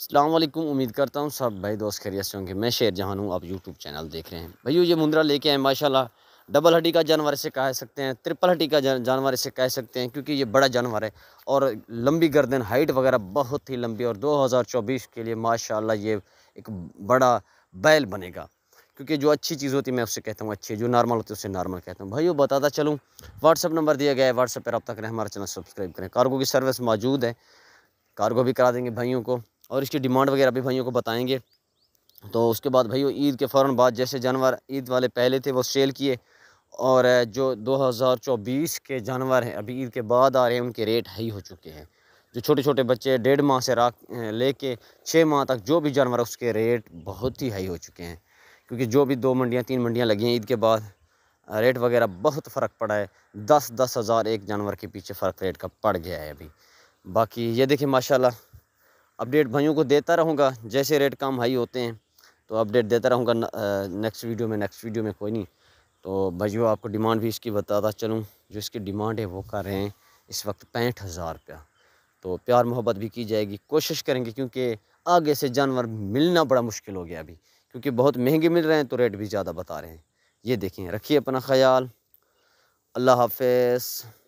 अल्लाम उम्मीद करता हूँ सब भाई दोस्त खैरियत से होंगे मैं शेर जहान हूँ आप यूट्यूब चैनल देख रहे हैं भैया ये मुंद्रा लेके आए माशाल्लाह डबल हड्डी का जानवर इसे कह सकते हैं ट्रिपल हड्डी का जानवर इसे कह सकते हैं क्योंकि ये बड़ा जानवर है और लंबी गर्दन हाइट वगैरह बहुत ही लंबी और चौबीस के लिए माशाल्लाह ये एक बड़ा बैल बनेगा क्योंकि जो अच्छी चीज़ होती है मैं उससे कहता हूँ अच्छी जो नॉर्मल होती है उससे नॉर्मल कहता हूँ भाइयों बताता चलूँ व्हाट्सअप नंबर दिया गया है व्हाट्सअप पर रब्ता करें हमारा चैनल सब्सक्राइब करें कार्गो की सर्विस मौजूद है कार्गो भी करा देंगे भाइयों को और इसकी डिमांड वगैरह भी भाइयों को बताएंगे तो उसके बाद भाई ईद के फ़ौर बाद जैसे जानवर ईद वाले पहले थे वो सेल किए और जो 2024 के जानवर हैं अभी ईद के बाद आ रहे हैं उनके रेट हाई हो चुके हैं जो छोटे छोटे बच्चे डेढ़ माह से रा लेके छः माह तक जो भी जानवर उसके रेट बहुत ही हाई हो चुके हैं क्योंकि जो भी दो मंडियाँ तीन मंडियाँ लगी हैं ईद के बाद रेट वगैरह बहुत फ़र्क पड़ा है दस दस हज़ार एक जानवर के पीछे फ़र्क रेट का पड़ गया है अभी बाकी ये देखिए माशाल्लाह अपडेट भाइयों को देता रहूँगा जैसे रेट कम हाई होते हैं तो अपडेट देता रहूँगा नेक्स्ट वीडियो में नेक्स्ट वीडियो में कोई नहीं तो भाइयों आपको डिमांड भी इसकी बताता चलूँ जो इसकी डिमांड है वो कर रहे हैं इस वक्त पैंठ हज़ार रुपया तो प्यार मोहब्बत भी की जाएगी कोशिश करेंगे क्योंकि आगे से जानवर मिलना बड़ा मुश्किल हो गया अभी क्योंकि बहुत महंगे मिल रहे हैं तो रेट भी ज़्यादा बता रहे हैं ये देखें रखिए अपना ख्याल अल्लाह हाफ